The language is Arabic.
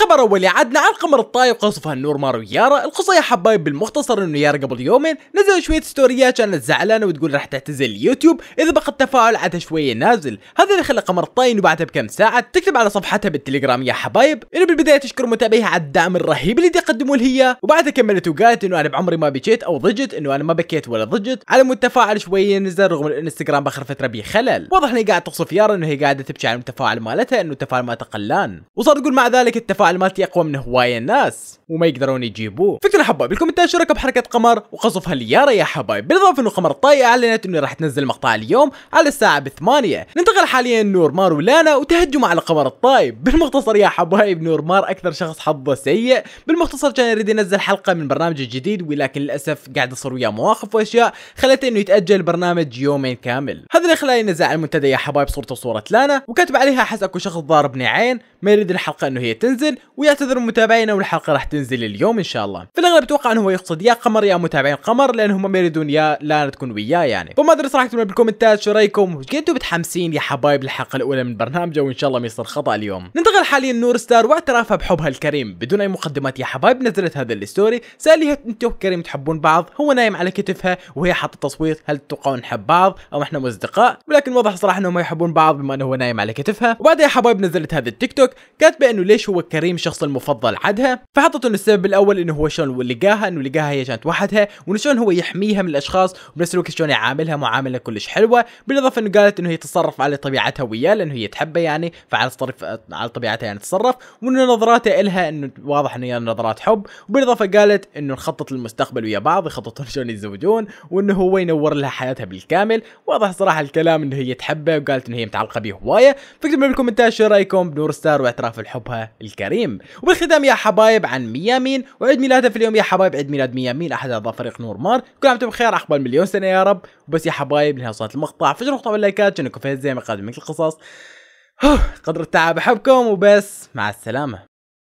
خبر اولي عدنا عن قمر الطايف قصفها النور مارو يارا القصة يا حبايب بالمختصر انه يارا قبل يومين نزل شوية ستوريات كانت زعلانة وتقول راح تعتزل اليوتيوب اذا بقى التفاعل عاد شوية نازل هذا اللي خلى قمر الطايف بعدها بكم ساعة تكتب على صفحتها بالتليجرام يا حبايب انه بالبداية تشكر متابعيها على الدعم الرهيب اللي يقدموه لها وبعدها كملت وقالت انه انا بعمري ما بكيت او ضجت انه انا ما بكيت ولا ضجت على متفاعل شوية نزل رغم الانستغرام باخر فترة بيه خلل واضح انها قاعد تقصف يارا انه هي قاعدة تبكي على المتفاعل مالتها انه التفاعل ما تقلان وصار تقول مع ذلك التفاعل معلوماتي اقوى من هوايه ناس وما يقدرون يجيبوه فكره حبايب الكومنتات شركة بحركه قمر وقصفها ليارا يا حبايب بالاضافه انه قمر الطاية اعلنت انه راح تنزل مقطع اليوم على الساعه بثمانية ننتقل حاليا نور مار ولانا وتهجموا على قمر الطايب بالمختصر يا حبايب نور مار اكثر شخص حظه سيء بالمختصر كان يريد ينزل حلقه من برنامجه الجديد ولكن للاسف قاعد يصير وياه مواقف واشياء خلته انه يتاجل البرنامج يومين كامل هذا اللي خلاني نزع المنتدى يا حبايب صورته وصوره لانا وكاتب عليها حس اكو شخص ضاربني عين ما يريد الحلقه انه هي تنزل ينزل ويعتذر متابعينا والحلقه راح تنزل اليوم ان شاء الله في الاغلب اتوقع انه هو يقصد يا قمر يا متابعين قمر لان هم ما يريدون يا لا تكون وياه يعني فما ادري صراحه بالكومنتات شو رايكم وش كنتوا متحمسين يا حبايب الحلقه الاولى من برنامج وان شاء الله ما يصير خطا اليوم ننتقل حاليا نور ستار واعترافها بحبها الكريم بدون اي مقدمات يا حبايب نزلت هذا الستوري ساليها انتم وكريم تحبون بعض هو نايم على كتفها وهي حاطه تصويت هل تتوقعون نحب بعض او احنا اصدقاء ولكن واضح صراحه انهم ما يحبون بعض بما انه هو نايم على كتفها وبعدها يا حبايب نزلت هذا التيك توك كاتبه انه ليش هو كريم كريم شخص المفضل عندها فحطت انه السبب الاول انه هو شلون لقاها انه لقاها هي كانت وحدها وانه شلون هو يحميها من الاشخاص وبنفس الوقت شلون يعاملها معامله كلش حلوه بالاضافه انه قالت انه هي تتصرف على طبيعتها وياه لانه هي تحبه يعني فعلى على طبيعتها يعني تتصرف وانه نظراته الها انه واضح انه يعني نظرات حب وبالاضافه قالت انه نخطط للمستقبل ويا بعض يخططون شلون يتزوجون وانه هو ينور لها حياتها بالكامل واضح صراحه الكلام انه هي تحبه وقالت انه هي متعلقه به هوايه فاكتبوا لنا بالكومنتات شو رايكم بنور ستار واعتراف الحبها الكلام الكريم وبالختام يا حبايب عن ميامين وعيد ميلادها في اليوم يا حبايب عيد ميلاد ميامين احد اعضاء فريق نور مار كل عام وانتم بخير اقبل مليون سنه يا رب وبس يا حبايب لنهايه صوت المقطع فجر نقطه باللايكات جنكم فيها زي ما قادم مثل القصص قدر التعب احبكم وبس مع السلامه